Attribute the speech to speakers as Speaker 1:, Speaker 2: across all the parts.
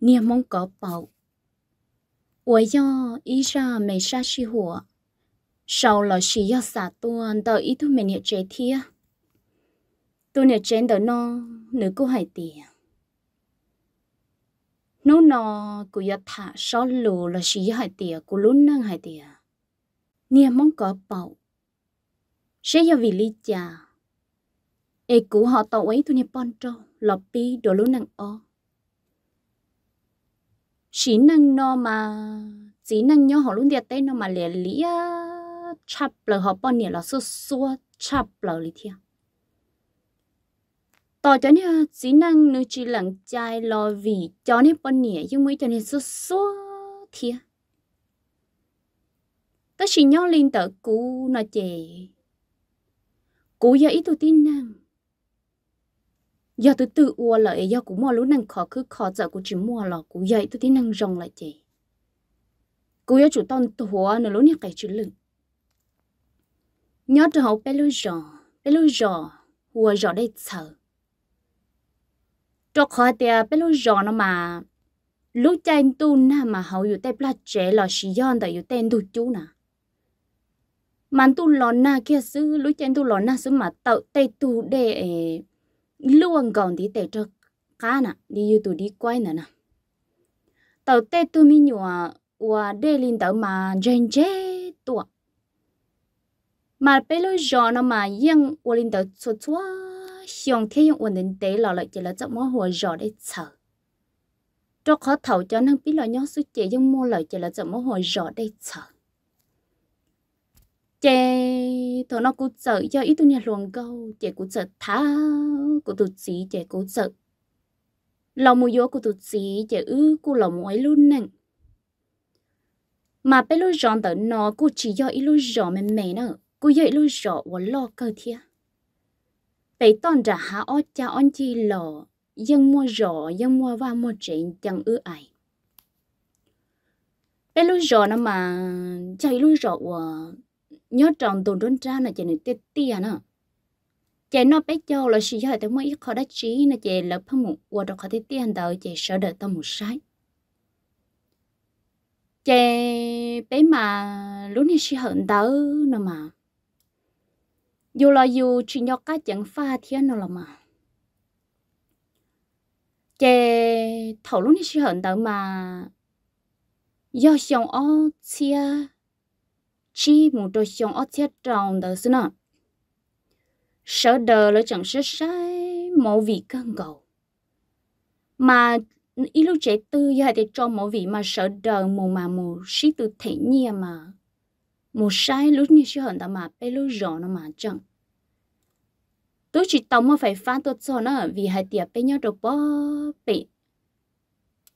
Speaker 1: nhiều mong có bảo. Ủa do ý ra mày xa xì hùa. Sau là xì do xả tuôn tờ ý thu mẹ nhẹ chế thia. Tôi nhẹ chế tờ nó, nữ cô hải tìa. Nó nó, cô yà thả xó lù là xì do hải tìa, cô lún năng hải tìa. nhiều mong có bảo. Sẽ do vì lý chà. Ê cú họ tàu ấy tôi nhẹ bọn trâu, lọp bi đồ lún năng o chỉ năng nó mà chỉ năng nhớ họ luôn điệt tên nó mà lẻ lý á chập lờ họ bọn nhỉ là số số chập lờ lý thiệt tao cho nên chỉ năng nữ chỉ lặng trai lo vì cho nên bọn nhỉ nhưng mới cho nên số xua thiệt ta chỉ nhớ lên tờ cú nó chè cú giờ ít tôi tin năng giờ tôi tự ua lại giờ cũng mua lú năng khó cứ khó giờ cũng chỉ mua lọ cũng vậy tôi thấy năng rong lại chị cô giờ chủ tôn thua nữa lú nhạc cái chữ lưng nhớ từ hậu bé lú giò bé lú giò hùa giò đây sợ cho khó tiệt à, bé lú giò nó mà lú chân tu na mà tay tu hậu อยู่แต่ปลาเจ๋ลอสิย้อนแต่อยู่แต่ดูจูน่ะมันตุลอนนาเกี่ยซื้อลุยเจนตุลอนนาซื้อมาเต่าเตตูเด luôn gong đi tè cho cá nè đi youtube đi quay nè nè tàu tê tu mi nhua và đê linh tàu mà jen jê tua mà bây giờ giờ nó mà yên và linh tàu chua chua xong thế yên ổn định tế lò lại chỉ là chấp mối hồ giờ để chờ cho khó thầu cho năng biết là nhóc suy chế nhưng mua lại chỉ là chấp mối hồ giờ để chờ chè thọ nó cũng sợ cho ít tu nhà luồng câu chè cũng sợ thá của tụt sĩ chè cũng sợ lòng mùi gió của tụt sĩ chè ư của lòng ấy luôn nè mà bé lúc giòn tới nó cũng chỉ do ít lúc giòn mềm mềm nữa cũng do ít lúc giòn và lo cơ thia bé toàn trả hạ ót cha on chi lò dân mua giò dân mua và mua chuyện chẳng ư ai bé lúc giòn nó mà chạy lúc giòn nhớ tròn tuần đốn ra là chị này tê tia nè chị nó bé châu là chị giờ tới mấy ít khó đắc chí là chị là phong một qua đó khó tê tia hàng đầu chị sợ đợi tâm một sai chị bé mà lúc này chị hận đỡ nè mà dù là dù chị nhóc cá chẳng pha thiên nó là mà chị thầu lúc này chị hận đỡ mà do xong ó chia chi một đôi chồng ở thiết tròn đó xin ạ sợ đờ là chẳng sẽ sai mẫu vị cân cầu mà ý lúc trẻ tư giờ thì cho mẫu vị mà sợ đờ mù mà mù sĩ tư thể nhia mà mù sai lúc như sư hận ta mà bê lúc rõ nó mà chẳng tôi chỉ tao mà phải phá tốt cho nó vì hai tiệp bê nhau đồ bó bị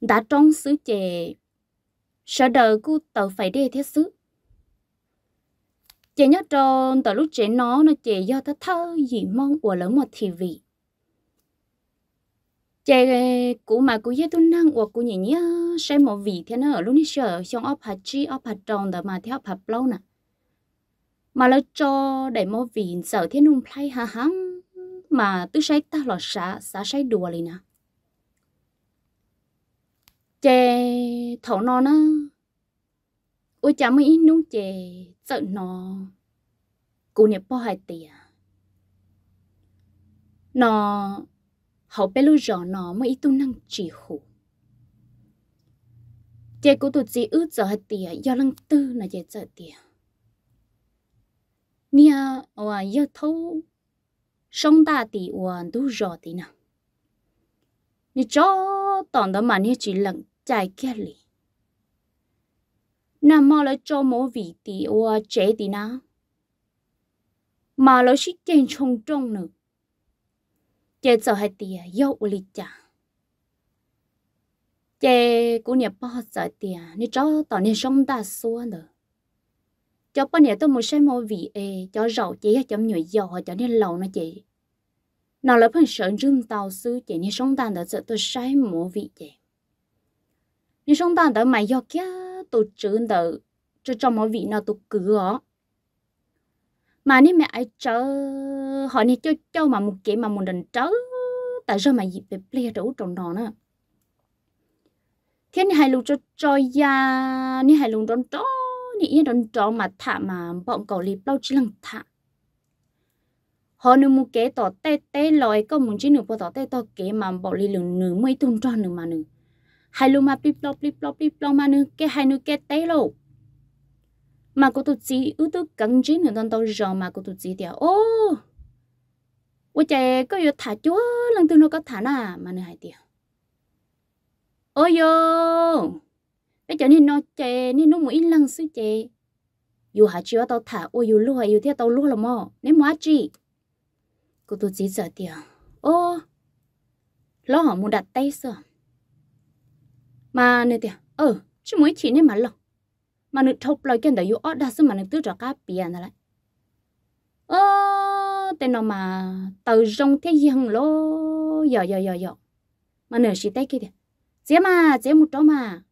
Speaker 1: đã trong sứ trẻ sợ đờ cu tàu phải đê thiết sứ chị nhớ tròn từ lúc trẻ nó nó chị do ta thơ gì mong của lớn một thì vị chị cũ mà cũ dễ tôi năng của cũ nhỉ nhớ sẽ một vị thế nó ở lúc nít sợ trong ấp hạt chi ấp hạt tròn để mà theo hạt lâu nè mà nó cho để một vị sợ thế nung play hà hăng mà tôi say ta lọt xả xả say đùa liền nè à. chị thổ non á ôi chả mấy nú chè sợ nó cô nè bỏ hai tiền nó hậu bé lưu rõ nó mấy tu năng chỉ hủ chè cô tụt gì ướt giờ hai tiền do lăng tư là chè sợ tiền nia oa yêu thấu sông ta tì oa đủ rõ tì nè ni cho tòn đó mà ni chỉ lặng chạy kia liền mà lo cho mà lo xí chen chong trong nữa chè giờ hai tia yo u li cha chè cú nè bao giờ tia nè cho tao nè sông đa xua nữa cho bao nè tôi muốn xem mô vị e cho rậu chấm cho nhỏ giò cho nè lầu nó chè nào là phần sợ rừng tàu sư chè nè sông đa nữa giờ tôi xem mô vị chè nè sông đa nữa mày yo kia tụ trứng đỡ cho cho mọi vị nào tụ cứ ó mà nếu mẹ ai chờ họ nên cho cho mà một cái mà một lần trớ tại sao mà dịp về ple đủ trong đó nữa thế này hai lúc cho cho ya nếu hai lúc đón chó nên yên đón chó mà thả mà bọn cậu liệp lâu chỉ lần thả họ nếu một cái tỏ tê tê lòi có muốn chỉ nửa bộ tỏ tê tỏ cái mà bọn lì lượng nửa mấy tuần cho nửa mà nửa hai lô ma pip lop pip lop pip lop ma nu cái hai nu cái té lộ mà cô tụt chỉ u tư cắn chín người tao tao rò mà cô tụt chỉ thì ô ôi trời có yêu thả chúa lần tư nó có thả na mà nữa hai tiền ôi yo bây giờ nên nó chè nên nó mũi lăng sư chè yêu hả chưa tao thả ôi yêu lúa yêu theo tao lúa là mò nên mua chi cô tụt chỉ giờ tiền ô lo họ muốn đặt tay sao mà nè tiền, ờ chứ mới chỉ nên mà lo mà nè thâu lại kiện đó yêu ở đa số mà nè tư cho cá biển này ờ tên nó mà tàu rong thế gì hằng lo giờ giờ giờ giờ mà nè chỉ tay kia tiệt dễ mà dễ một chỗ mà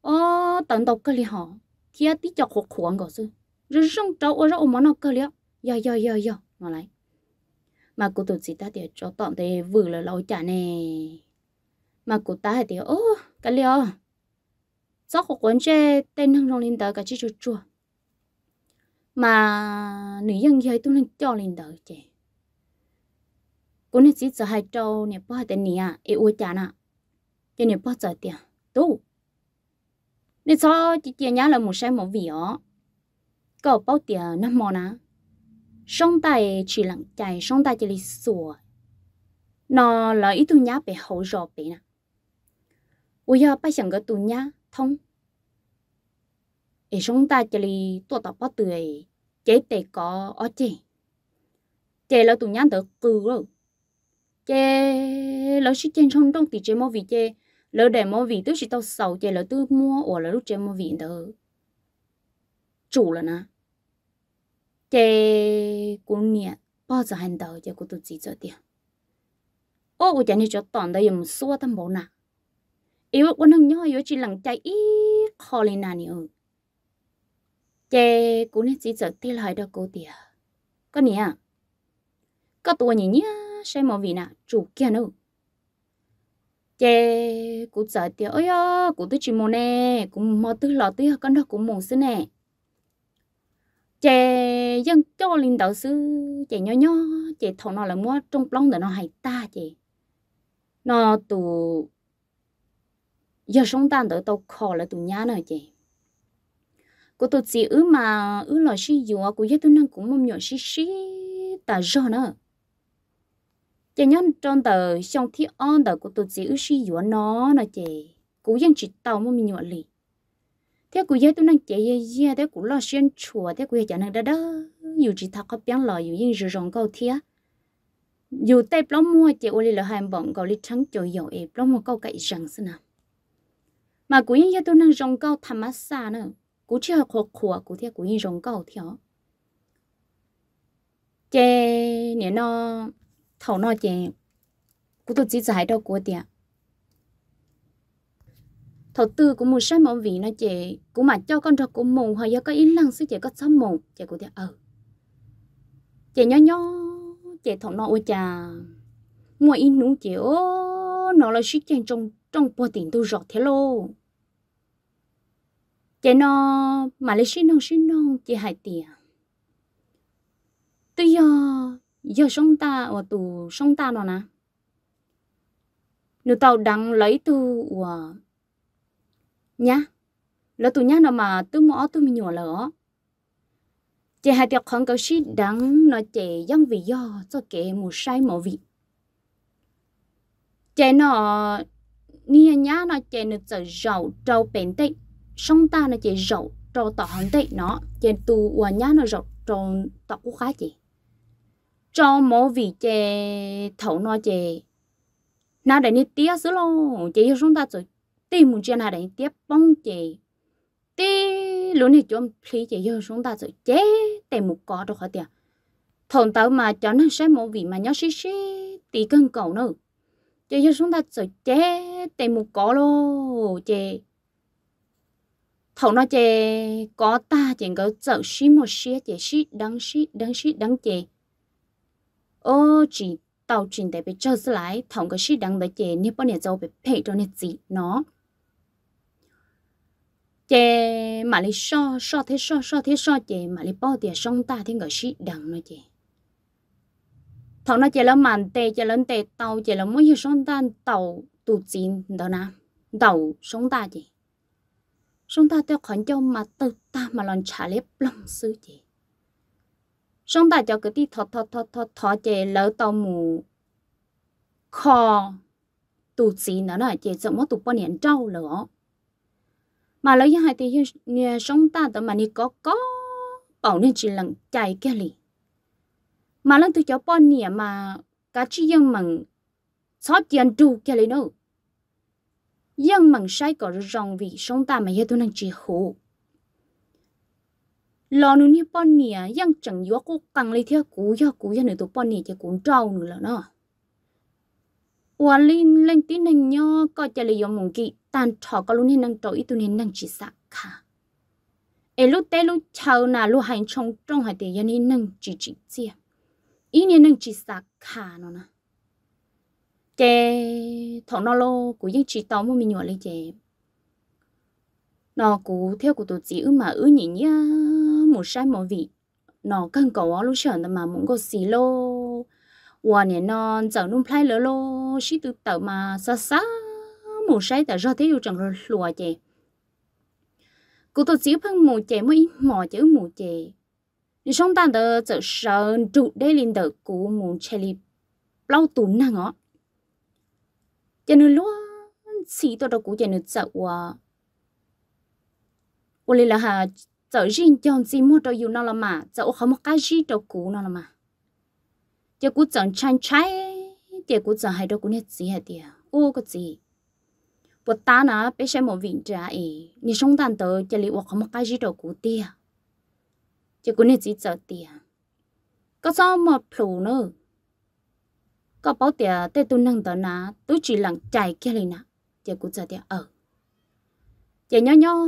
Speaker 1: ờ tận đầu cái li họ thì tí cho khổ khổ ngỏ sư rồi rong chỗ ở rồi món nào cái li giờ giờ giờ giờ mà lại mà cô tụt gì ta thì cho tọn thì vừa là lâu chả nè mà cô ta thì ô oh, cái liều sau của quấn che tên hăng trong lên tới cả chi chua chua mà nữ dân giới tôi nên cho lên tới chị cũng nên chỉ sợ hai trâu nè bao tên nia e uo chả nè cho nè bao giờ tiền đủ nên cho chị chị nhá là một sai một vị ó có bao tiền năm mò á sông tay chỉ lặng chạy sông tay chỉ lì sủa nó là ít thu nhá về hậu rò bé nè 我要把想个度伢通。诶，chúng ta chỉ li tổ tập bắt tuổi chế tệ có ở chế chế là tụi nhắn được cừ rồi chế là sự trên trong trong thì chế mua vị chế là để mua vị tức chỉ tao sầu chế là tư mua ở là lúc chế mua vị đó chủ là nè chế cũng nhẹ bao giờ hành đầu chế của tụi gì cho tiền ô, tôi chẳng hiểu cho đây một số tâm bộ nào yếu quân hưng nhau yếu chỉ lằng chạy ít khó lên nà nhiều chè cú nên chỉ sợ tiêu lại đó cô tiệt à, có nè có tuổi nhỉ nhá xem mọi vị nà chủ kia nữa chè cú sợ tiêu ơi ơ cú tôi chỉ muốn nè cú mò tư lọ tư con đó cú muốn xin nè chè dân cho linh đạo sư chè nhỏ nhỏ chè thầu nó là mua trong plong để nó hay ta chè nó tụ giờ sống tan tới tàu khó là tụi nhá nữa chị cô tôi chỉ ứ mà ứ là xí dù à, cô giết tôi năng cũng mong nhỏ xí xí ta rõ nữa chị nhân trong tờ xong thi on tờ cô tôi chỉ ứ xí dù nó nữa chị cô dân chỉ tàu mong nhỏ lì thế cô giết tôi năng chạy về ye thế cô lo xuyên chùa thế cô chả năng đã đó dù chỉ thắc có biến lò dù yên rồi rong câu thía dù tay plom mua chị ô lì là hai bọn cầu lì trắng trời dầu ép plom mua câu cậy rằng sao? nào mà cú yên tôi nâng rong câu tham mát xa nữa cú chưa học học khổ cú theo cú yên rong câu theo chè nếu nó thầu nó chè cú tôi chỉ giải đâu cô tiệt thầu tư cô muốn sai mong vị nó chè cô mà cho con thật cô mùng hay do có ý lăng sức chè có sớm mùng chè cô tiệt ờ chè nhỏ nhỏ chè thầu nó ôi chà mua in nú chè ô nó là suy chèn trong trong bờ tỉnh tôi rõ thế lô chị nó mà lấy xin nông xin nông chị hại tiền à. tự do giờ sống ta ở tù sống ta nó nè nếu tao đang lấy tu của nhá là tụi nhá nó mà tôi mỏ tôi mình nhỏ lỡ chị hai tiệc không có xí đắng nó chị dân vì do cho kẻ một sai một vị chị nó nia nhá nó chị nó sợ giàu trâu bền tích sông ta nó chỉ rậu cho tỏ hẳn tệ nó trên tu và nhá nó rậu cho tỏ của khá chị cho mô vị chè thấu nó chè na để ni tía xứ lo cho sông ta rồi tìm một chuyện nào để tiếp bông chè tí lúc này chúng khí chị cho sông ta rồi chế tìm một cỏ đâu khỏi tiền thằng tao mà cho nó sẽ mô vị mà nhớ xí xí tí cân cầu nữa chị cho sông ta rồi chế tìm một cỏ luôn chè thầu nó chè có ta chỉ có chợ xí một xí chè xí đắng xí đắng xí đắng chè ô chị tàu chuyển tại bị chơi lại thằng có xí đắng đấy chè nếu bọn này dầu bị phê cho nên gì nó chè mà lấy so so thế so so thế so chè mà lấy bao tiền xong ta thì người xí đắng nó chè thằng nó chè là màn tè chè lớn tè tàu chè là mỗi giờ xong ta tàu tụt chín đó na tàu xong ta chè chúng ta theo khẩn cho mà tự ta mà lòng trả lép lòng sư chị chúng ta cho cái tí thọ thọ thọ thọ thọ chị lỡ tàu mù kho tụ gì nữa là chị sợ mất tụ bao nhiêu trâu lỡ mà lỡ như hai thì như chúng ta tụi mà đi có có bảo nên chỉ lần chạy cái lì mà lần tụi cháu bao nhiêu mà cá chị dân mình xót tiền trụ cái lì nữa dân mang sai có rong vì sông ta mà tôi năng chỉ khổ lo nu ni bọn nè dân chẳng yếu cố căng lấy theo cú do cú do nữa tụi bọn nè chỉ cuốn trâu nữa là nó ủa lên lên tin hình nho có chả lấy dòng mong kỵ tan thọ có luôn nên năng tu tụi nang năng chỉ sạc cả ê te lu lúc na lu lúc hành trong trong hải tiền nên nang chỉ chỉ chia ý nang năng chỉ sạc cả nó nè chè thọ nó lô của dân trí tàu mà mình nhỏ lên chè nó cú theo của tổ chỉ ư mà ư nhỉ nhá một sai một vị nó cần có lúc sợ mà muốn có xì lô và nè non chẳng nung phai lỡ lô xí tự tàu mà xa xa một sai tại do thế yêu chẳng lùa chè cú tổ chỉ phân mù chè mới mò chữ mù chè thì xong ta đỡ sợ sợ trụ đây lên đỡ cú mù chè lâu tù năng ngõ cho nên lúc chỉ tôi đâu cũng cho nên sợ quá ủa là hà sợ riêng cho ông gì mua đâu yêu nó là mà sợ không một cái gì đâu cũ nó là mà giờ cũng chọn chăn trái giờ cũng chọn hai đâu cũng hết gì hết đi ô cái gì bữa ta nó bây giờ một vịn trả ý như sống tàn tờ giờ liệu không một cái gì đâu cũ đi à, giờ cũng hết gì sợ đi à, có sao mà phụ nữa có bảo tiệt tê tu nâng tờ nà tú chỉ lặng chạy kia lên nà chị cũng giờ tiệt ở chị nhó nhó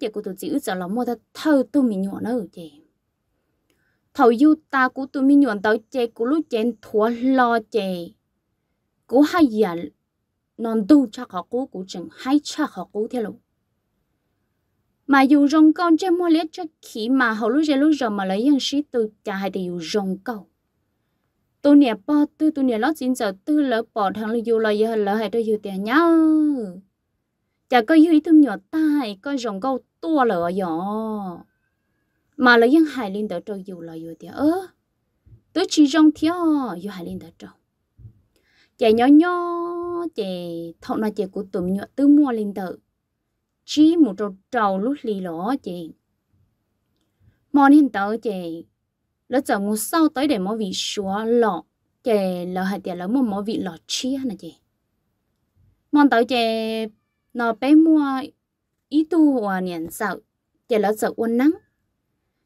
Speaker 1: chị cũng tụi chị ước giờ là mua thật thâu tu mình nhọn nữa chị thầu yêu ta của tụi mình nhọn tới chị cũng lúc chị thua lo chị cũng hai giờ non tu cho họ cố cố chừng hai cho họ cố theo luôn mà dù rong con trên mua lấy cho khí mà họ lúc giờ lúc giờ mà lấy những sĩ từ chả hay thì dù rong câu tu nè bỏ tư tu nè lót chín giờ tư lỡ bỏ thằng lưu dù lời giờ lỡ hãy tôi dù tiền nhau, chả có dư thum nhỏ tai có rồng câu tua lỡ giờ mà lỡ dân hải linh đỡ trâu dù lời dù tiền ơ tôi chỉ rong thiếu dù hải linh đỡ trâu chả nhỏ nhỏ chả thọ nó chả của tụm nhỏ tư mua linh đỡ chỉ một trâu trâu lúc lì lỡ chả mò nên tớ chả lỡ chở ngủ sau tới để mỗi vị xóa lọ chè lỡ hai tiền lỡ mua mỗi vị lọ chia nè chị mong tới chè nó bé mua ý tu hòa niệm sợ chè lỡ chờ uốn nắng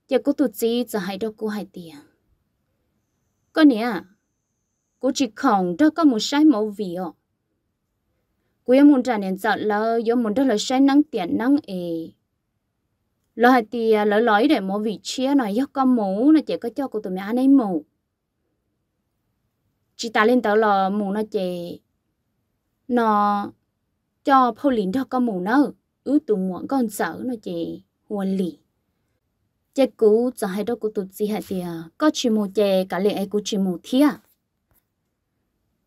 Speaker 1: chè cô tụt chi chờ hai đâu cô hai tiền có nè cô chỉ còn đó có một sai mỗi vị ọ cô muốn trả niệm sợ lỡ do muốn đó là sai nắng tiền nắng ề lo hai tì à, lỡ lối để mua vị chia nói do con mũ nó chỉ có cho cô tụi mẹ ăn ấy mù chị ta lên tàu lò mù nó chị nó cho phô lính đó con mù nó ứ tụ muộn con sợ nó chị huồn lì chị cú cho hai đứa cô tụi chị hai tì à, có chị mù chị cả lệ ai cô chị mù thia à.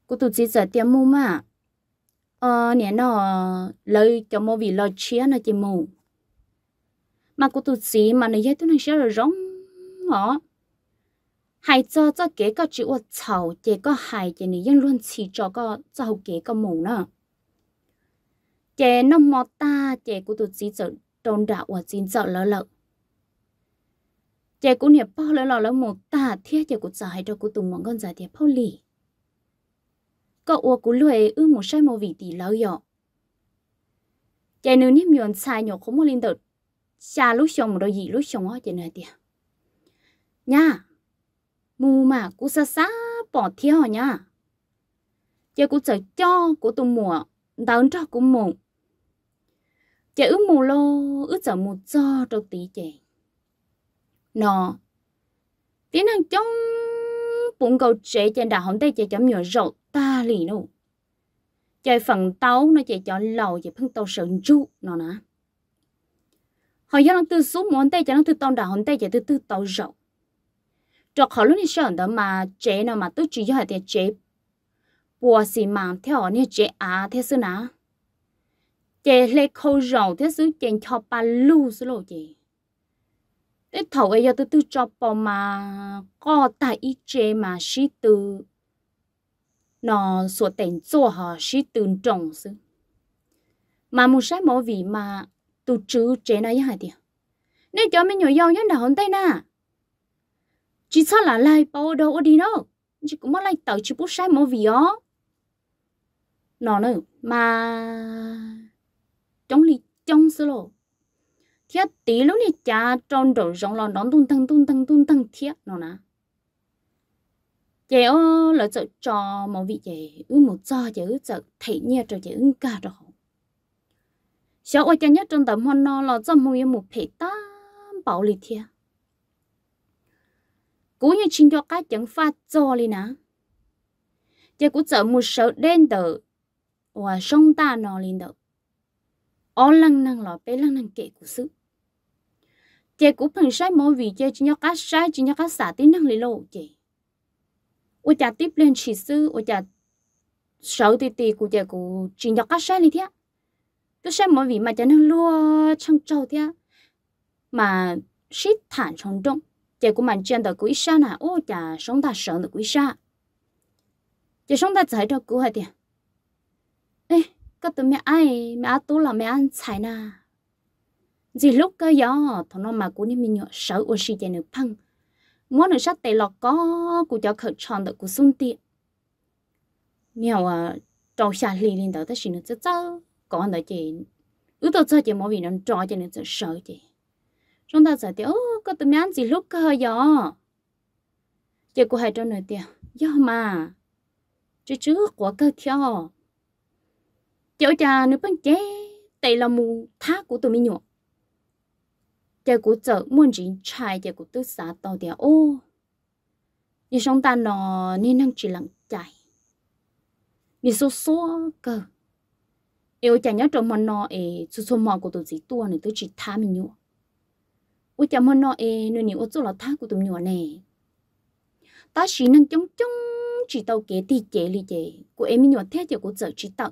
Speaker 1: cô tụi chị giờ tiêm mù mà ờ nè nó lấy cho mua vị lo chia nó chị mù mà cô tụt gì mà này dây tôi này sẽ là rong ngõ hay cho cho kế có chữ ở chảo chế có hài, chế này dân luôn chỉ cho có cho hậu kế có mù nữa chế nó mò ta chế cô tụt gì giờ tròn đạo ở chín giờ lỡ lợ chế cũng hiệp bao lỡ lỡ lỡ một ta thiết chế cụ giải cho cô tùng mong con giải thiết bao lì có ua cụ lười ư một sai một vị tỷ lão nhỏ chế nếu niệm nhuận sai nhỏ không muốn lên được xa lúc xong rồi gì lúc xong á chị nói tiền nha mù mà cú xa xa bỏ theo nha chơi cú sợ cho cú tụ mùa đào cho cú mù chị ước mù lô ước sợ mù cho trâu tí chị nó tiếng năng trong bụng cầu trẻ trên đảo hồng tây chị chấm nhựa rậu ta lì nụ chơi phần tấu nó chị cho lầu chị phân tàu sườn chu nó nè họ yêu nó từ số món tay cho nó từ tông đảo hòn tay cho từ từ tàu rậu cho họ lúc này sợ đó mà chế nó mà tôi chỉ cho họ thì chế bùa xì màng theo họ nè chế à theo sư ná chế lấy khâu rậu theo sư chế cho ba lưu sư lộ chế thế thầu ấy từ từ cho bò mà có tại ít chế mà sĩ từ nó số tiền cho họ sĩ từ trồng sư mà một sai mỏ vị mà tu chữ chế này hả đi nên cho mình nhồi dầu nhá nào hôm tay nà chỉ sao là lại bảo đồ ở đi đâu chỉ cũng muốn lại tàu chỉ bút sai mò vì ó nó nữa mà trong lì trong sơ lộ thiết tí lúc này cha trong đồ rong lòn đón tung tăng tung tăng tung tăng thiết nó nè chị ơi là sợ trò mà vị chị ư một trò chị ư sợ thấy nhẹ trò chị ư cả rồi 小我讲要真的么呢了，怎么也没陪到包里天。cũng như chính cho cái chẳng phát cho đi nè giờ cũng sợ một sợ đen tờ và sông ta nó lên đó ó lăng năng lọ bé lăng năng kệ của sự giờ cũng phần sai mỗi vì chơi cho cái sai chính cho cái xả tí năng lên lộ chị ôi chả tiếp lên chỉ sư ôi chả sợ tì tì của giờ cũng chính cho cái sai đi thế tôi xem mọi vị mà chẳng nên lúa trong trâu thế mà shit thản trong trong chạy của mình trên tờ quý sa nà ô chả sống ta sợ được quý sa chạy sống ta giải được cứu hay tiền ê có tụi mẹ ai mẹ tú là mẹ ăn xài nà dì lúc cái gió thằng nó mà của nên mình nhọ sợ ô xì chạy phăng muốn được sát tề lọt có của cho khởi tròn được của xuân tiện nhiều à trâu xà lì lên đó ta chỉ nó chết còn đó chị ước tôi sợ chị mọi vì nó cho cho nên sợ chị chúng ta sợ thì ô có tụi mình gì lúc cơ gió chị của hai cho nội tiền do mà chứ chứ của cơ theo chỗ cha nếu bên chế tại là mù thác của tụi mình nhọ chị của chợ muốn gì chạy, chị của tư xã tàu tiền ô nhưng chúng ta nó nên năng chỉ lặng chạy nhưng số số cơ yêu chả nhớ trong món nọ ấy số số mò của tôi chỉ tua này tôi chỉ tha mình nhua u chả món nọ ấy nuôi nhiều chỗ là tha của tôi nhua này ta chỉ năng chống chống chỉ tàu kế thì chế li chế của em nhua thế cho của giờ chỉ tàu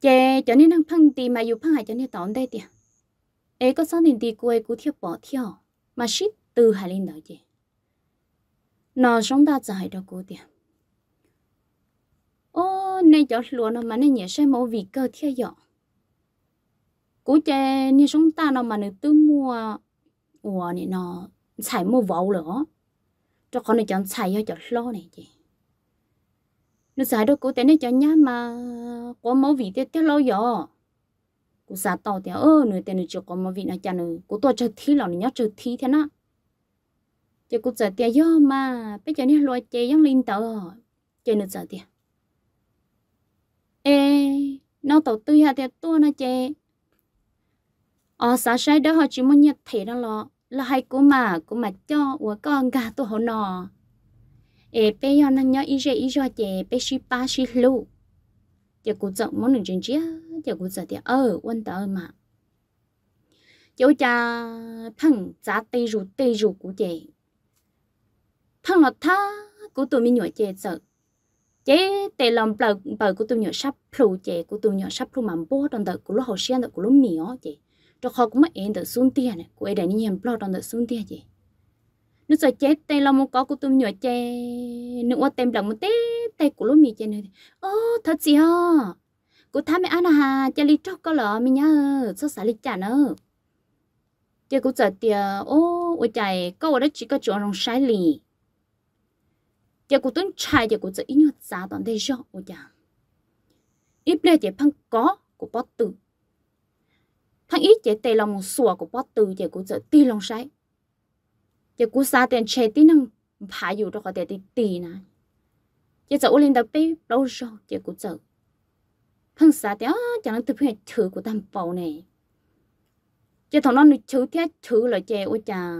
Speaker 1: chế cho nên năng phăng tì mà yêu phăng hại cho nên tàu đây tiệt ấy có sao nên tì của ấy cũng thiệp bỏ thiệp mà ship từ hai lên đó chế nó sống ta giải đâu cô tiệt nay chỗ lúa nó mà nên nhớ sẽ mẫu vị cơ thiệt dọ cú chè như chúng ta nào mà nó tư mua ủa này nó xài mua vậu nữa, cho con này chọn xài cho chỗ lo này chị nó xài đâu cú tên này chọn nhá mà có mẫu vị tiết tiết lo dọ cú xả tàu thì ơ nửa tên này chưa có mẫu vị nào chả nữa cú tôi chơi thi là nó nhớ chơi thi thế nó chứ cú giờ tiền mà bây giờ này loại chơi giống linh tờ chơi nữa giờ tiền ê nó tổ tư hạt tiệt tua nó chê ở ờ, xã sai đó họ chỉ muốn nhặt thẻ đó lo là hai cô mà cô mà cho của con gà tôi họ nọ ê bé yon năng nhớ ý gì ý do chè bé shi ba shi lu chè cụ giọng muốn được trên chia chè cụ giọng thì ờ quân tờ mà chỗ cha thằng giá tây rủ tây rủ cụ chè thằng lọt tha cụ tụi mình nhỏ chè sợ chế tê lòng bờ bờ của tôi nhỏ sắp phù chế của tôi nhỏ sắp phù mầm bố đồng đợt của lúc hồ sen đợt của lúc mì ó chị cho họ cũng mất em đợt xuống tiền này của em đợt nhìn bờ đồng đợt xuống tiền chị nó rồi chế tê lòng một có của tôi nhỏ chế nó qua tem lòng một tê tê của lúc mì chế này ô thật gì hả của thám mẹ ăn à cha ly chóc có lỡ mình nhớ sao xả ly chả nữa chứ cũng sợ tia ô ôi chạy câu đó chỉ có chỗ rong sai lì giờ cụ tuấn trai giờ cụ giờ ít nhất giá tận đây cho ôi chà ít lệ giờ phăng có của bót từ thằng ít chỉ tay lòng một sủa của bót từ giờ cụ giờ tì lòng sai giờ cụ xa tiền chơi tí năng phải dù đó có thể tí tì nè giờ giờ lên tập bê đâu rồi giờ cụ giờ phăng xa tiền chẳng nên thực hiện thử của tam bảo này giờ thằng nó nuôi chữ thế chữ là chơi ôi chà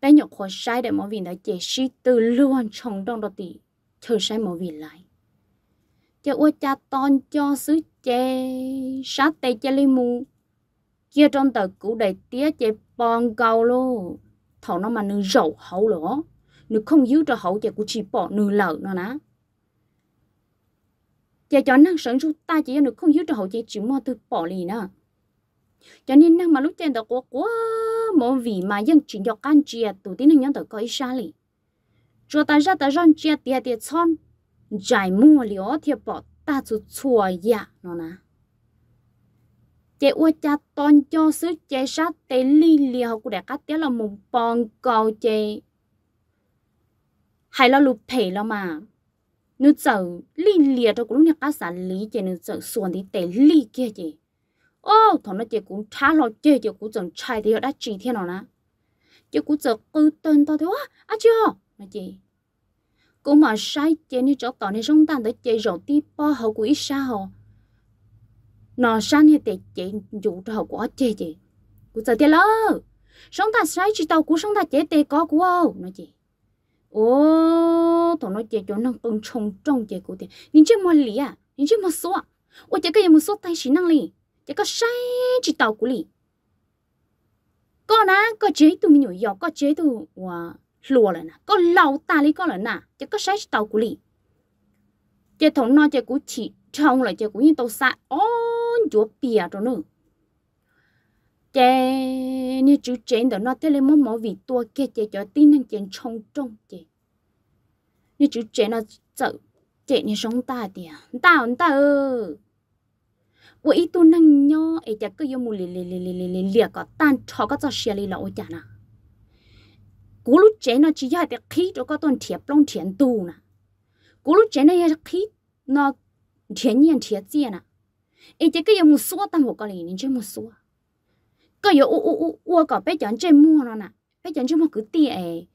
Speaker 1: đã nhọc khó sai để mọi việc đã chế sĩ từ luôn trong đông đó tỷ chờ sai mọi việc lại cho ua cha ton cho sứ chê sát tay chê li mù kia trong tờ cũ đầy tía chê bòn cầu lô thầu nó mà nư rầu hậu lỗ nư không giữ cho hậu chê của chị bỏ nư lợ nó ná chê cho năng sẵn rút ta chỉ nư không giữ cho hậu chê chỉ mua từ bỏ lì nữa cho nên năng mà lúc trên đó có quá một vị mà dân chỉ cho can chia tụ tí năng nhân tới coi xa lì cho ta ra ta răng chia tiệt tiệt son giải mua liệu thì bỏ ta chú chùa ya dạ nó nè chế ua cha tôn cho sứ chế sát tế li liều của đại cát tiết là một bòn cầu chế hay là lụp thể là mà nữ sợ li liều cho cũng nhà cá sản lý chế nữ sợ xuồng thì tế li kia chế ô thằng nó chơi cũng chả lo chơi chơi cũng chẳng chạy thì đã chỉ thế nào nè chơi cũng chẳng cứ tên tao thế quá à chưa nó chị cũng mà sai chơi như chỗ tao này sống tan tới chơi rồi tí bao hậu của ít xa hồ sang thì để chị dụ hậu của chơi chị cũng chẳng thế lỡ sống ta sai chỉ tao cũng sống ta chế tê có của ô nó chị ô thằng nó chơi chỗ năng tung trông trông chơi của tiền nhưng chứ mà lý à nhưng chứ mà số ôi chơi cái gì mà số tay chỉ năng liền chỉ có sai chỉ tàu của lì có na có chế tụi mình nhồi dọc có chế tụi wow lùa lại nè có lâu ta lý có lại nè chỉ có sai chỉ tàu của lì chỉ thằng nó chỉ của chị trong lại chỉ của những tàu xa ôn chúa bìa rồi nữa chỉ như chú chén đó nó thế lên mỗi mỗi vị tua kia chỉ cho tin năng chén trong trong chỉ như chú chén nó sợ chị như sống ta đi à ta ta ơi 我一度能鸟，哎，这个有木哩哩哩哩哩哩哩个，但超个早些哩了我讲呐，古路这呢只要得起着个段铁不弄铁度呢，古路这呢也是起那铁年铁节呢，哎，这个有木说，但我讲哩，你这么说，个有我我我我搞别讲这么了呢，别讲这么个地哎。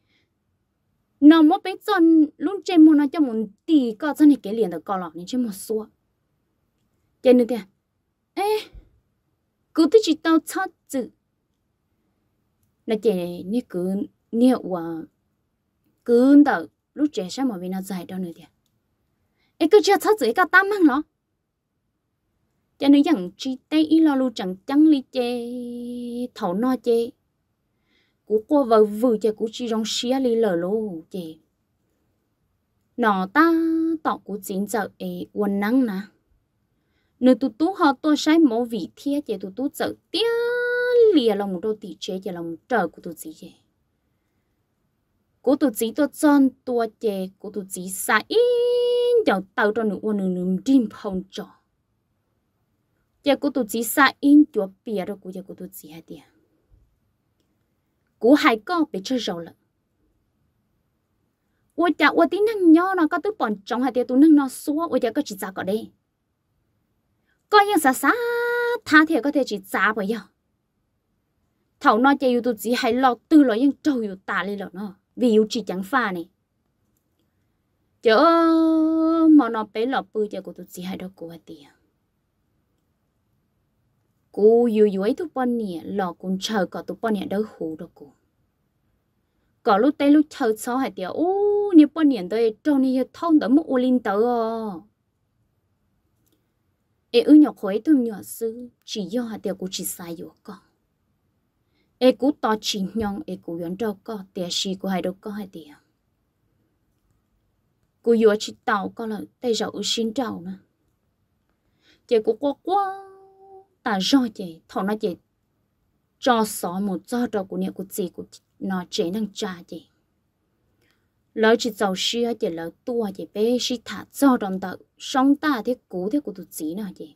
Speaker 1: nó mới bé chân luôn trên mua nó cho muốn tì có chân này cái liền được có lọ nên trên một số cho nên thế ê cứ thích chỉ tao chót chữ là trẻ như cứ nhiều quá cứ tao lúc trẻ sao mà vì nó dài đâu nữa thì ê cứ chưa chót chữ cả tam mang lo cho nên rằng chỉ tay ý lo lu chẳng chẳng li chê thấu no chê của cô vợ vừa chê của chị rong xía li lờ lô chê nó ta tọ của chính giờ ấy quần nắng nè nếu tụt tú họ tôi sai mẫu vị thiệt chứ tụt tú sợ tiếc lìa lòng đôi tỷ chế chứ lòng trở của tụt gì vậy của tụt gì tôi chọn tôi chế của tụt gì sai chào tàu cho nữ quân nữ nữ đêm phong trò giờ của tụt gì sai chúa bìa rồi của giờ của tụt gì hết đi của hai con bị chơi rồi lận ủa chà ủa tí năng nhau nó có tức bọn trong hai tia tú năng nó xua ủa chà có chỉ ra cái đây có những sa sa tha thì có thể chỉ giá bởi giờ thầu nói chơi youtube chỉ hay lo tư lo những trâu yêu ta lên lo nó vì yêu chỉ chẳng pha này chớ mà nó bé lọ bự chớ của tụt chỉ hay đâu của tiền cô yêu yêu ấy tụi bọn nè lọ cũng chờ có tụi bọn nè đâu hú đâu cô có lúc tay lúc chờ sau hay tiền ô nè bọn nè tới trâu nè thông tới một ô linh tới ê ư nhỏ khối thùng nhỏ sư chỉ do hạt tiêu của chỉ sai yếu con ê cú to chỉ nhong ê cú yến đâu có tiền gì của hai đâu có hai tiền cú yếu chỉ tàu có là tay rậu xin trầu nè chị cú quá quá ta do chị thọ nó chị cho xó một do đầu của nhà của chị của nó chế đang trà chị lỡ chỉ giàu si hay chỉ lỡ tua chỉ bé si thả cho đồng tự sống ta thế cũ thế của tụi chỉ nào vậy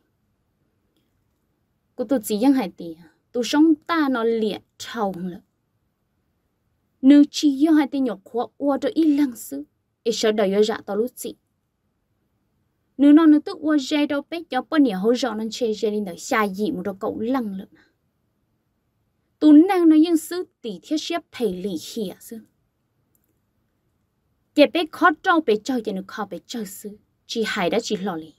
Speaker 1: của tụi chỉ vẫn hay tì tụi sống ta nó liệt trầu lợ nếu chỉ yêu hai tên nhọc khóa qua cho ít lần xứ, ít sợ đời yêu dạ tao lúc chị nếu nó nó tức qua dây đâu bé cho bao nhiêu hỗ trợ nó chơi chơi lên đời xa dị một đồ cậu lăng lợ tụi nàng nó nhưng xứ tỷ thiết xếp thầy lì khỉa sư chế bé khó trâu bé chơi chế nó khó bé chơi sư chỉ hại đã chỉ lo lì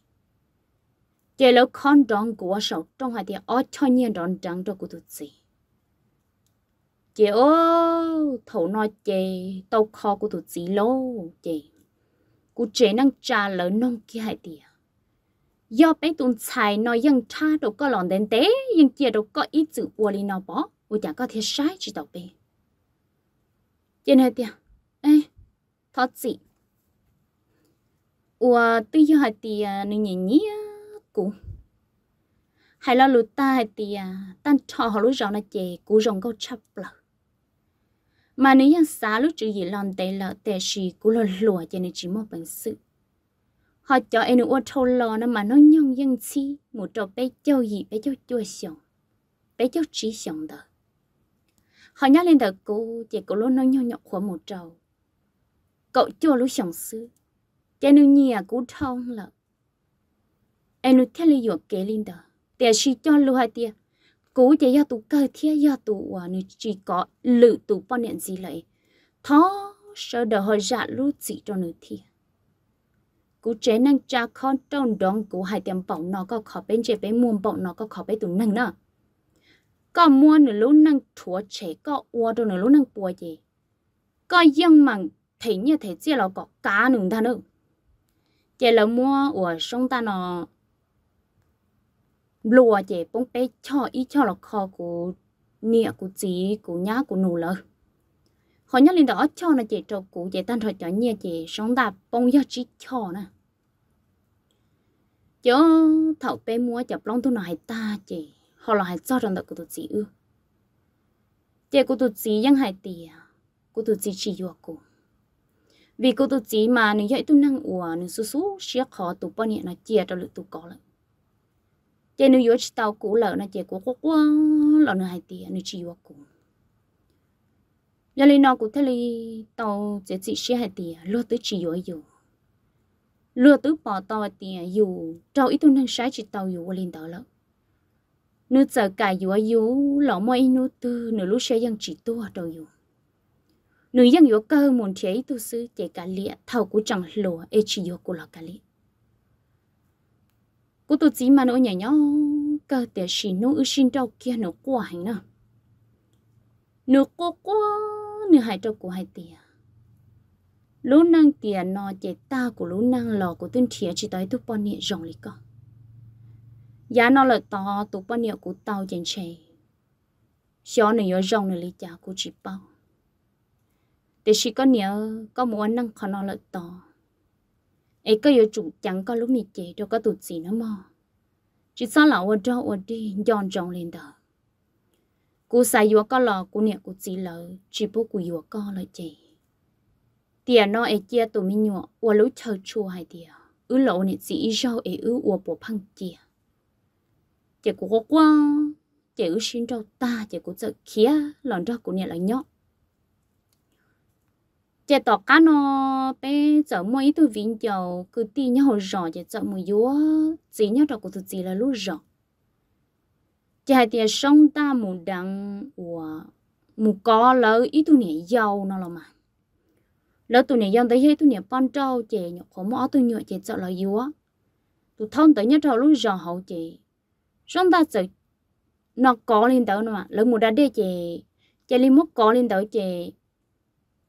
Speaker 1: chế lỡ con đón của sầu hai tiền ở cho nhiên đón trắng cho của tụi gì chế ô thầu nói chế tàu kho của tụi gì lô chế cụ chế năng trà lỡ nông kia hai tiền do bé tuần xài nói dân cha đâu có lòn đến tế dân kia đâu có ít chữ uo li nó bỏ u chẳng có thể sai chỉ tàu bé trên hai tiền thọ chị ủa tuy giờ hai thì nó nhẹ nhí à, cụ hay là lụt ta hai thì à, tan trò họ lúa rong là chè cú rong câu chập lợ mà nếu như xá lúc chữ gì lon tè lợ tè xì cú lò lùa cho nên chỉ một bằng sự họ cho em ô thâu lò nó mà nó nhông dân chi mù trò bé châu gì bé châu chua sòng bé châu trí sòng đó họ nhắc lên đầu cô chỉ cô luôn nó nhông nhọc khoảng mù trầu cậu cho lũ sống sư cho nên nhà cũ thông là em lúc theo lý do kế linh đó để chỉ cho lũ hai tia cũ chỉ do tụ cơ thiết do tụ à nếu chỉ có lự tụ bao niệm gì lại thó sơ đỡ họ dạ lúc chỉ cho nữ thiệt cú chế năng cha con trong đón cú hai tiệm bỏng nó có khó bên chế bên muôn bỏng nó có khó bên tụ năng nữa có mua nửa lúc năng chúa chế có ua đồ nửa lúc năng bùa gì có dân mặn thì như thế chỉ là có cá nướng ta nữa chỉ là mua ở sông ta nó lùa chỉ bông bé cho ít cho là kho của nia của chị của nhá của nụ lợ họ nhắc lên đó cho nó chỉ cho của chỉ tan rồi cho nia chỉ sông ta bông do chỉ cho nè chớ thảo bé mua chập long tu nói ta chỉ họ là hay cho rằng đó của tụi chị ư chỉ của tụi chị vẫn hay tiền của tụi chị chỉ yêu của vì cô tu chỉ mà nên vậy tu năng ủa nên su su xia khó tu bao nhiêu nó chia cho lực tu có lại chế nếu yếu tàu cũ lợ nó chế của cô quá lợ nó hai tiền nếu chỉ yếu cũ giờ lên nó cũng thấy li tàu chế chỉ xia hai tiền lúa tới chỉ yếu yếu lúa tứ bỏ tàu tiền yếu tàu ít tu năng sai chỉ tàu yếu lên tàu lợ nếu sợ cả yếu yếu lọ mày nô tư nếu lúc xe dân chỉ tu tàu yếu nữ yang yo ka muốn chế tu sư chế cả lịa thầu của chẳng lùa e chỉ yo cú lọ cả lịa cú tu chỉ mà nói nhảy nhau cơ thể xin nó ư xin đâu kia nó quá hành nè nó quá quá nó hai đâu của hai tiền lũ năng tiền nó chế ta của lũ năng lò của tên thiệt chỉ tới tu bọn nhẹ rộng lì cơ giá nó là to tu bọn nhẹ của tao chèn chè xó này yo rộng này lì chả của chỉ bao để chỉ có nhớ có muốn nâng khó nó lợi to ấy có yêu chủ chẳng có lúc này chế đâu có tụt gì nữa mà chỉ sao là ôn cho ôn đi dọn giòn lên đó cú sai yêu có lò cú nhớ cú chỉ lợ chỉ bố cú yêu có lợi chế tiền nó ấy chia tụi mình nhọ ua lúc chờ chua hay tiền ứ lộ này chỉ rau ấy ứ ua bộ phăng chia chế có quá chỉ ứ xin rau ta chỉ cú chợ kia lòn rau cú niệm là nhóc chế tỏ cá nó bé chợ mua ít từ vĩnh chầu cứ ti nhau rõ chế chợ mua yếu chỉ nhau đó của tụi chị là lúc rõ chế hai tiền sông ta mù đằng của mù có lỡ ít tụi nhảy giàu nó là mà lỡ tụi nhảy giàu tới hết tụi nhảy bon trâu chế nhọ khổ mỏ tụi nhọ chế chợ là yếu tụi thông tới nhau đó lúc rõ hậu chế sông ta chợ nó có lên tới nó mà lỡ mù đã đê chế chế lên mốt có lên tới chế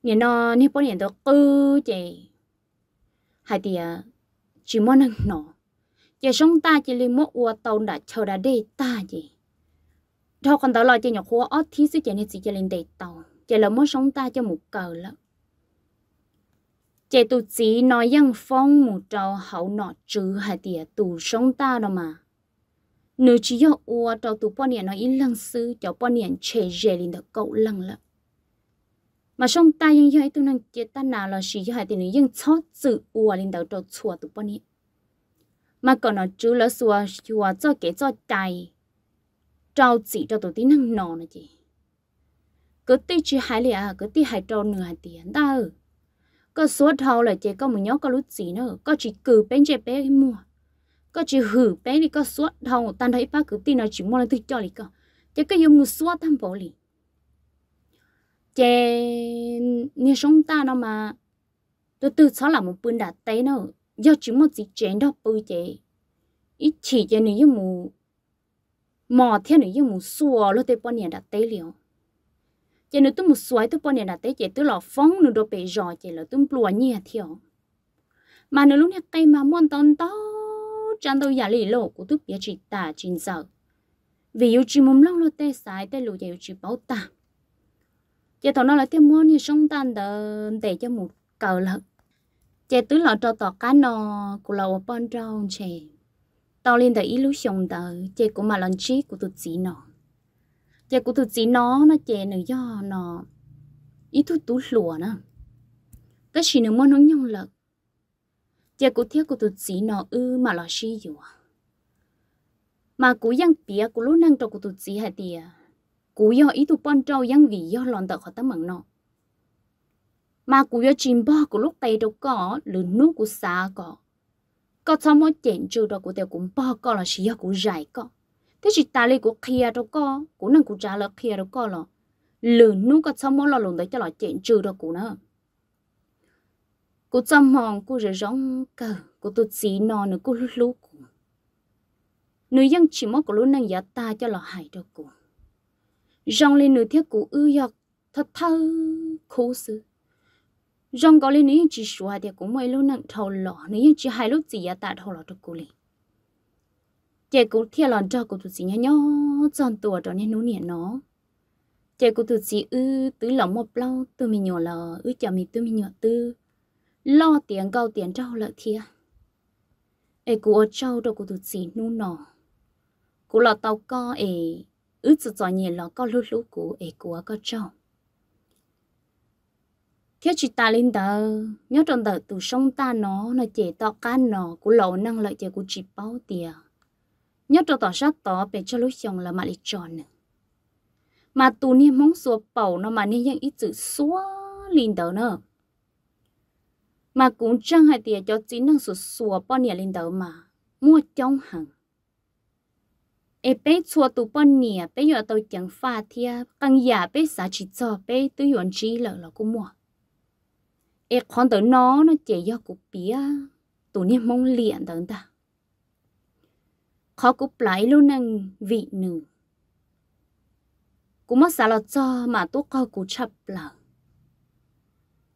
Speaker 1: nhìn nó nếu bọn nhìn tôi ừ, ư chị hai thì chỉ muốn ăn nó, giờ sống ta chỉ lấy mốt ua tàu đã chờ đã đi ta chị đó còn tàu lo cho nhỏ khua ót thí sức chị nên chỉ cho lên đầy tàu chị là mốt sống ta cho một cờ lắm chị tụ chỉ nói rằng phong một trâu hậu nọ trừ hai thì tụ sống ta đâu mà nếu chỉ do ua trâu tụ bọn nhiêu nó ít lăng sư cho bọn nhiêu chế dễ lên được cậu lăng lắm mà sông ta yên yên tu năng chế ta nào là sử hai tiền yên chó chữ ua linh đầu trâu chùa tụ bao nhiêu mà còn nó chữ là xua chùa cho kế cho chạy trâu chỉ cho tụ tí năng nọ nè chị cứ tí chỉ hai à, cứ tí hai trâu nửa hai tiền ta ừ có số thâu là chị có một nhóm có lúc gì nữa có chỉ cử bên chị bé mua có chỉ hử bé thì có suốt thâu tan thấy bác cứ tin nó chỉ mua là tự cho lì cơ chứ cái dùng mua suốt tham bổ lì chè như chúng ta nó mà tôi tự xóa là một bún đặt tay nó do chỉ một gì chén đó bự chè ít chỉ cho nữ như mù mò theo nữ như mù xua lô tê bọn nhà đặt tay liền cho nên tôi một suối tôi bọn nhà đặt tay chè tôi lò phóng nữ đồ bể rò chè là tôi lùa nhẹ theo mà nữ lúc này tay mà muốn tông to chẳng tôi giả lì lộ của tôi biết chỉ ta chỉ sợ vì yêu chỉ mồm lâu lô tê sái tê lùi chè yêu chỉ bảo ta chị thằng nó lại thêm muốn như sống tan đờ để cho một cờ lợn chị tứ lọ cho tọt cá nò của lọ bọn trâu chị tao lên tới ý lú sông tờ chị của mà lần trí của tụt chị nò, chị của tụt chị nó nó chị nửa do nò, ý thu tú lùa nó tất chỉ nửa muốn nó nhung lợn chị của thiếu của tụt chị nó ư mà lọ xí dù mà cú giang tía của lúc năng trò của tụt chị hay tía cú yo ý tu pon trâu yang vì yo lòn tờ khỏi tấm mặn nọ mà cú yo chim bò của lúc tay đâu có lươn nút của xa có có sao mỗi chuyện chưa đó của tiểu cũng bò có là chỉ yo của dài có thế chỉ ta lấy của kia đâu có của năng của trả là kia đâu có là lươn nút có sao mỗi là lùn cho là chuyện chưa đó của nó cô chăm mong cô rửa rong cờ cô tụt xí nò nữa cô lú lú cô nữ chỉ mong cô lú năng giá ta cho là hại đâu cô rong lên nửa thiết cũ ư giặc thật thơ khô sư rong có lên nửa chỉ xóa thì cũng mấy lúc nặng thầu lọ, nửa chỉ hai lúc gì ta thầu lọ được cô liền chị cũng thiệt lòng cho cô tụi chị nhá nhó tròn tuổi đó nên nú nỉa nó chị cũng tụi chị ư tứ lòng một lâu tụ mình nhỏ lò ư chả mình tụ mình nhỏ tư lo tiền cao tiền trâu lợi thia ê cú ở trâu đâu của tụi chị nú nọ cú là tàu co ê ứ tự cho nhẹ lo có lú lú cũ ấy của có cho theo chị ta lên đờ, nhớ trong tờ từ sông ta nó nó chế to cá nó của lẩu năng lợi chế của chị bao tiền nhớ trong tỏ sát tỏ về cho lúc chồng là mà lịch tròn mà tù ni mong xua bầu nó mà nên những ít chữ xua lên đờ nữa mà cũng chẳng hay tiền cho chính năng xua xua bao nhiêu lên đờ mà mua trong hàng เอเป้ชัวตุปนเนี่ยเป้อยู่ตัวจังฟ้าเทียกังยาเป้สาชิจอเป้ตุยอนจีเหล่าเรากูมัวเอคอนตัวน้อเนาะเจียกูเปียตัวเนี่ยมองเหลี่ยนต่างตาขอกูปลายลูนังวีหนึ่งกูมาสาลจอมาตุกอกูชับเปล่า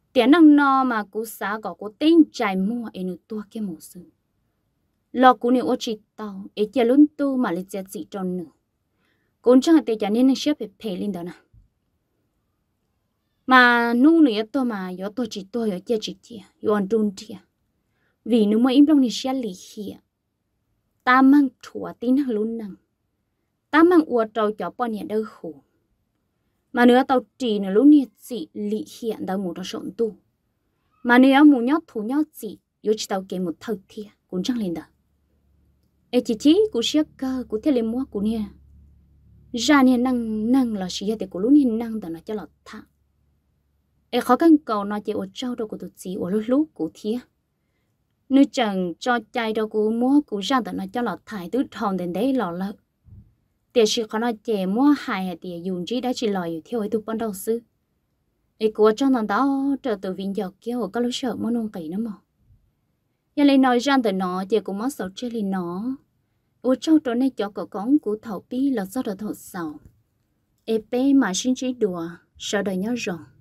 Speaker 1: เตียนังนอมากูสาก็กูเต้นใจมัวเอนุตัวแกหมูซึ่ง lo cú nếu ô chỉ tàu ấy giờ luôn tu mà lấy chết gì tròn nữa cũng chẳng thể cho nên xếp phải phê lên đó nè mà nu nữa tôi mà yo tôi chỉ tôi yo chơi chỉ kia yo ăn trun kia vì nếu mà im lặng thì sẽ lì kia ta mang thua tin năng lún năng ta mang uo trâu chó bò nè đâu khổ mà nữa tàu trì nè lún nè chỉ lì hiện đâu một đó sộn tu mà nếu muốn nhót thú nhót gì yo chỉ tàu kiếm một thật kia cũng chẳng lên đó e chỉ chỉ của xe cơ của thế lên mua của nè ra nè năng năng là xe thì của lúc nè năng đó nó cho là thả e khó khăn cầu nói chỉ ở trâu đâu của tụt chỉ ở lúc lúc của thía nơi chẳng cho chạy đâu của mua của ra đó nó cho là thải tứ thòng đến đấy lọ lợ tiền sự khó nói chỉ mua hài hay tiền dùng chỉ đã chỉ lòi อยู่ theo ấy tụi bọn đầu sư ấy của cho nó đó trở từ viện dọc kia ở các lối sợ mua nông kỳ nó mà giờ lấy nói ra từ nó chỉ cũng mất sầu chơi lên nó ô trâu trâu này cho cậu con của thầu pi là do đời thầu sầu ep mà xin chỉ đùa sợ đời nhớ rộng